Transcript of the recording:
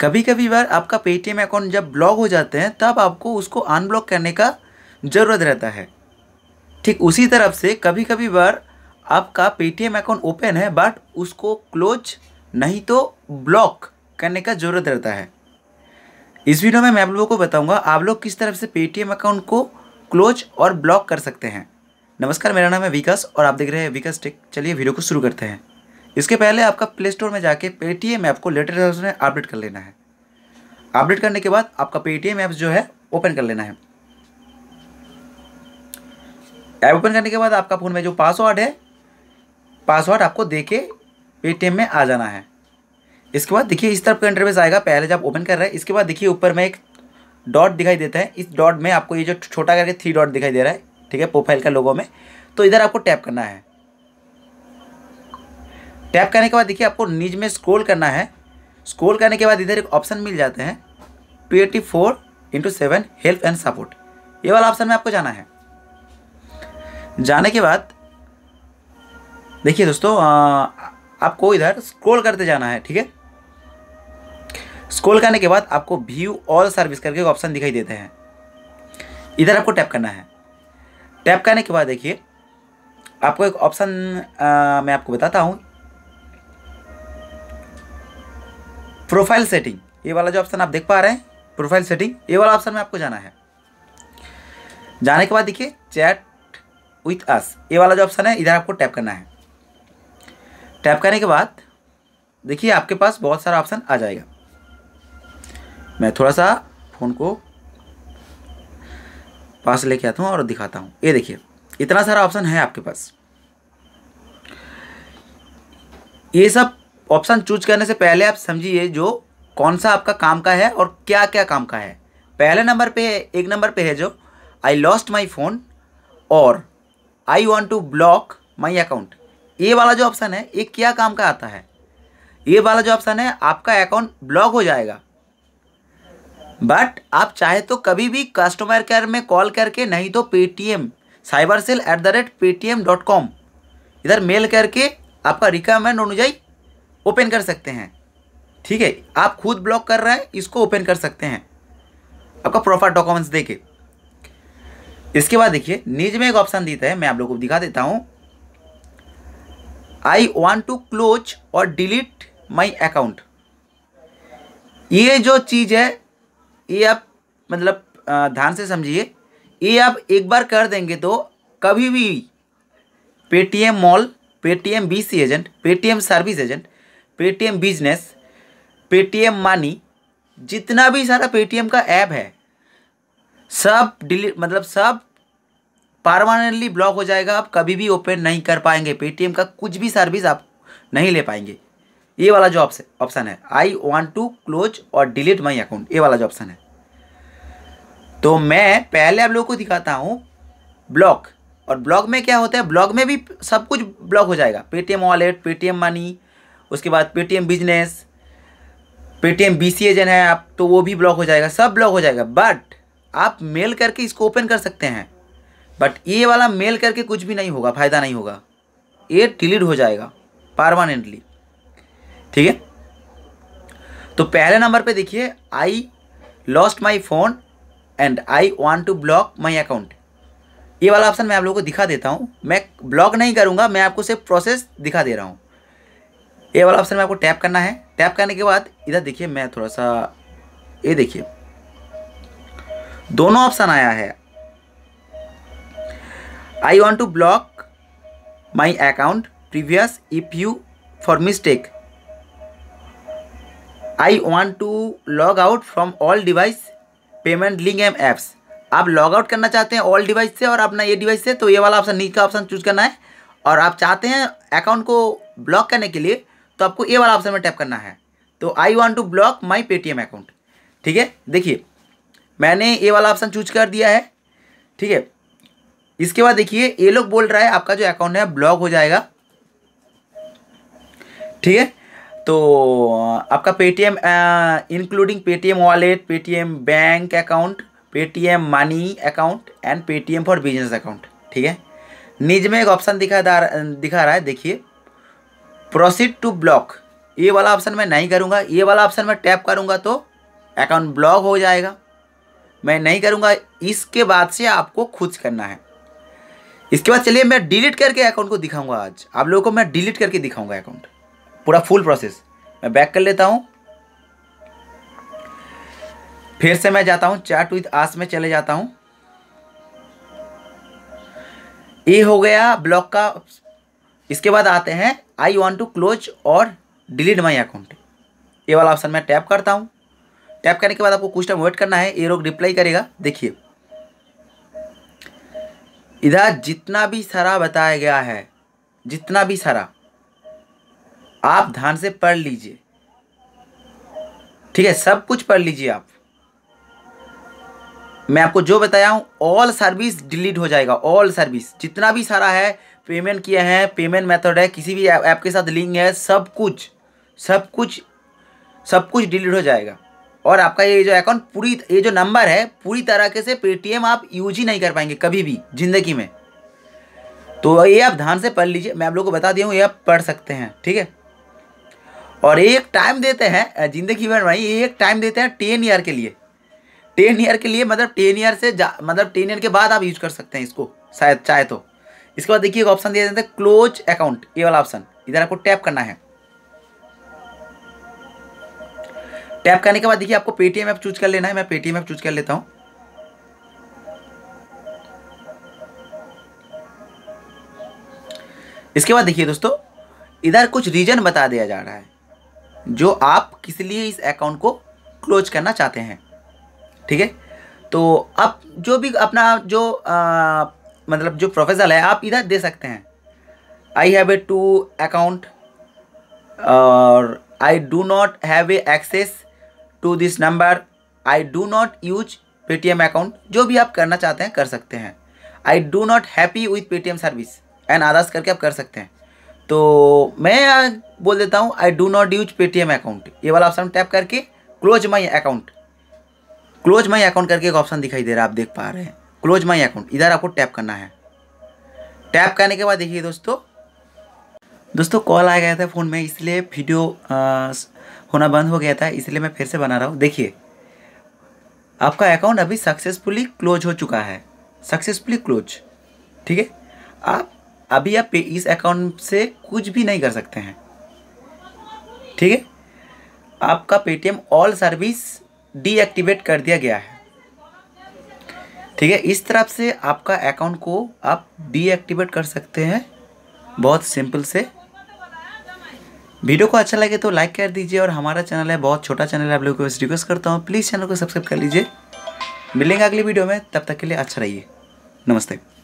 कभी कभी बार आपका पेटीएम अकाउंट जब ब्लॉक हो जाते हैं तब आपको उसको अनब्लॉक करने का ज़रूरत रहता है ठीक उसी तरफ से कभी कभी बार आपका पेटीएम अकाउंट ओपन है बट उसको क्लोज नहीं तो ब्लॉक करने का ज़रूरत रहता है इस वीडियो में मैं आप लोगों को बताऊंगा आप लोग किस तरफ से पेटीएम अकाउंट को क्लोज और ब्लॉक कर सकते हैं नमस्कार मेरा नाम है विकास और आप देख रहे हैं विकास टेक चलिए वीडियो को शुरू करते हैं इसके पहले आपका प्ले स्टोर में जाके पेटीएम ऐप को लेटेस्ट वर्जन में अपडेट कर लेना है अपडेट करने के बाद आपका पेटीएम ऐप जो है ओपन कर लेना है ऐप ओपन करने के बाद आपका फ़ोन में जो पासवर्ड है पासवर्ड आपको दे के पेटीएम में आ जाना है इसके बाद देखिए इस तरफ का इंटरव्यूस आएगा पहले जब ओपन कर रहे हैं इसके बाद देखिए ऊपर में एक डॉट दिखाई देता है इस डॉट में आपको ये जो छोटा करके थ्री डॉट दिखाई दे रहा है ठीक है प्रोफाइल का लोगों में तो इधर आपको टैप करना है टैप करने के बाद देखिए आपको नीच में स्क्रोल करना है स्क्रोल करने के बाद इधर एक ऑप्शन मिल जाते हैं टू एटी four into seven help and support ये वाला ऑप्शन में आपको जाना है जाने के बाद देखिए दोस्तों आपको इधर स्क्रोल करते जाना है ठीक है स्क्रोल करने के बाद आपको व्यू ऑल सर्विस करके ऑप्शन दिखाई देते हैं इधर आपको टैप करना है टैप करने के बाद देखिए आपको एक ऑप्शन मैं आपको बताता हूँ प्रोफाइल सेटिंग ये वाला जो ऑप्शन आप देख पा रहे हैं प्रोफाइल सेटिंग ये वाला ऑप्शन में आपको जाना है जाने के बाद देखिए चैट विथ अस ये वाला जो ऑप्शन है इधर आपको टैप करना है टैप करने के बाद देखिए आपके पास बहुत सारा ऑप्शन आ जाएगा मैं थोड़ा सा फ़ोन को पास लेके आता हूँ और दिखाता हूँ ये देखिए इतना सारा ऑप्शन है आपके पास ये सब ऑप्शन चूज करने से पहले आप समझिए जो कौन सा आपका काम का है और क्या क्या काम का है पहले नंबर पे एक नंबर पे है जो आई लॉस्ट माई फ़ोन और I want to block my account ये वाला जो ऑप्शन है ये क्या काम का आता है ये वाला जो ऑप्शन है आपका अकाउंट ब्लॉक हो जाएगा बट आप चाहे तो कभी भी कस्टमर केयर में कॉल करके नहीं तो Paytm cyber cell at the rate Paytm dot com इधर मेल करके आपका रिक्वायरमेंट अनुजाई ओपन कर सकते हैं ठीक है आप खुद ब्लॉक कर रहा है इसको ओपन कर सकते हैं आपका प्रॉपर डॉक्यूमेंट्स देके इसके बाद देखिए नीचे में एक ऑप्शन देता है मैं आप लोगों को दिखा देता हूं आई वॉन्ट टू क्लोज और डिलीट माई अकाउंट ये जो चीज़ है ये आप मतलब ध्यान से समझिए ये आप एक बार कर देंगे तो कभी भी Paytm mall Paytm B C agent Paytm service agent Paytm business Paytm money जितना भी सारा पेटीएम का ऐप है सब डिलीट मतलब सब परमानेंटली ब्लॉक हो जाएगा आप कभी भी ओपन नहीं कर पाएंगे पेटीएम का कुछ भी सर्विस आप नहीं ले पाएंगे ये वाला जो ऑप्शन है आई वॉन्ट टू क्लोज और डिलीट माई अकाउंट ये वाला जो ऑप्शन है तो मैं पहले आप लोगों को दिखाता हूँ ब्लॉक और ब्लॉक में क्या होता है ब्लॉक में भी सब कुछ ब्लॉक हो जाएगा पेटीएम वॉलेट पेटीएम मनी उसके बाद Paytm business Paytm B C agent है आप तो वो भी ब्लॉक हो जाएगा सब ब्लॉक हो जाएगा बट आप मेल करके इसको ओपन कर सकते हैं बट ये वाला मेल करके कुछ भी नहीं होगा फ़ायदा नहीं होगा ये डिलीट हो जाएगा परमानेंटली ठीक है तो पहले नंबर पे देखिए I lost my phone and I want to block my account ये वाला ऑप्शन मैं आप लोगों को दिखा देता हूँ मैं ब्लॉक नहीं करूँगा मैं आपको सिर्फ प्रोसेस दिखा दे रहा हूँ ए वाला ऑप्शन में आपको टैप करना है टैप करने के बाद इधर देखिए मैं थोड़ा सा ये देखिए दोनों ऑप्शन आया है I want to block my account previous if you for mistake I want to log out from all device payment link and apps आप लॉग आउट करना चाहते हैं ऑल डिवाइस से और अपना ये डिवाइस से तो ये वाला ऑप्शन नीचे का ऑप्शन चूज करना है और आप चाहते हैं अकाउंट को ब्लॉक करने के लिए तो आपको ए वाला ऑप्शन में टैप करना है तो I want to block my Paytm account ठीक है देखिए मैंने ए वाला ऑप्शन चूज कर दिया है ठीक है इसके बाद देखिए ये लोग बोल रहा है आपका जो अकाउंट है ब्लॉक हो जाएगा ठीक है तो आपका Paytm including Paytm wallet Paytm bank account Paytm money account and Paytm for business account ठीक है निज में एक ऑप्शन दिखा दिखा रहा है देखिए प्रोसीड टू ब्लॉक ये वाला ऑप्शन मैं नहीं करूँगा ये वाला ऑप्शन मैं टैप करूँगा तो अकाउंट ब्लॉक हो जाएगा मैं नहीं करूँगा इसके बाद से आपको खुद करना है इसके बाद चलिए मैं डिलीट करके अकाउंट को दिखाऊंगा आज आप लोगों को मैं डिलीट करके दिखाऊंगा अकाउंट पूरा फुल प्रोसेस मैं बैक कर लेता हूँ फिर से मैं जाता हूँ चैट विथ आस में चले जाता हूँ ये हो गया ब्लॉक का इसके बाद आते हैं आई वॉन्ट टू क्लोज और डिलीट माई अकाउंट ये वाला ऑप्शन मैं टैप करता हूँ टैप करने के बाद आपको कुछ टाइम वेट करना है ये लोग रिप्लाई करेगा देखिए इधर जितना भी सारा बताया गया है जितना भी सारा आप ध्यान से पढ़ लीजिए ठीक है सब कुछ पढ़ लीजिए आप मैं आपको जो बताया हूँ ऑल सर्विस डिलीट हो जाएगा ऑल सर्विस जितना भी सारा है पेमेंट किया है पेमेंट मेथड है किसी भी ऐप के साथ लिंक है सब कुछ सब कुछ सब कुछ डिलीट हो जाएगा और आपका ये जो अकाउंट पूरी ये जो नंबर है पूरी के से पेटीएम आप यूज ही नहीं कर पाएंगे कभी भी ज़िंदगी में तो ये आप ध्यान से पढ़ लीजिए मैं आप लोगों को बता दिया हूँ ये आप पढ़ सकते हैं ठीक है और एक टाइम देते हैं ज़िंदगी भर भाई एक टाइम देते हैं टेन ईयर के लिए टेन ईयर के लिए मतलब टेन ईयर से मतलब टेन ईयर के बाद आप यूज कर सकते हैं इसको शायद चाहे तो इसके बाद देखिए ऑप्शन दिया जाता है क्लोज अकाउंट ये वाला ऑप्शन इधर आपको टैप करना है टैप करने के बाद देखिए आपको पेटीएम ऐप चूज कर लेना है मैं पेटीएम ऐप चूज कर लेता हूँ इसके बाद देखिए दोस्तों इधर कुछ रीजन बता दिया जा रहा है जो आप किस लिए इस अकाउंट को क्लोज करना चाहते हैं ठीक है तो आप जो भी अपना जो आ, मतलब जो प्रोफेसर है आप इधर दे सकते हैं I have a two account और I do not have a access to this number I do not use Paytm account जो भी आप करना चाहते हैं कर सकते हैं I do not happy with Paytm service and others करके आप कर सकते हैं तो मैं बोल देता हूँ I do not use Paytm account ये वाला ऑप्शन टैप करके close my account close my account करके एक ऑप्शन दिखाई दे रहा है आप देख पा रहे हैं क्लोज माई अकाउंट इधर आपको टैप करना है टैप करने के बाद देखिए दोस्तों दोस्तों कॉल आ गया था फ़ोन में इसलिए वीडियो होना बंद हो गया था इसलिए मैं फिर से बना रहा हूँ देखिए आपका अकाउंट अभी सक्सेसफुली क्लोज हो चुका है सक्सेसफुली क्लोज ठीक है आप अभी आप इस अकाउंट से कुछ भी नहीं कर सकते हैं ठीक है आपका पेटीएम ऑल सर्विस डीएक्टिवेट कर दिया गया है ठीक है इस तरफ से आपका अकाउंट को आप डीएक्टिवेट कर सकते हैं बहुत सिंपल से वीडियो को अच्छा लगे तो लाइक कर दीजिए और हमारा चैनल है बहुत छोटा चैनल है आप लोगों को रिक्वेस्ट करता हूँ प्लीज़ चैनल को सब्सक्राइब कर लीजिए मिलेंगे अगली वीडियो में तब तक के लिए अच्छा रहिए नमस्ते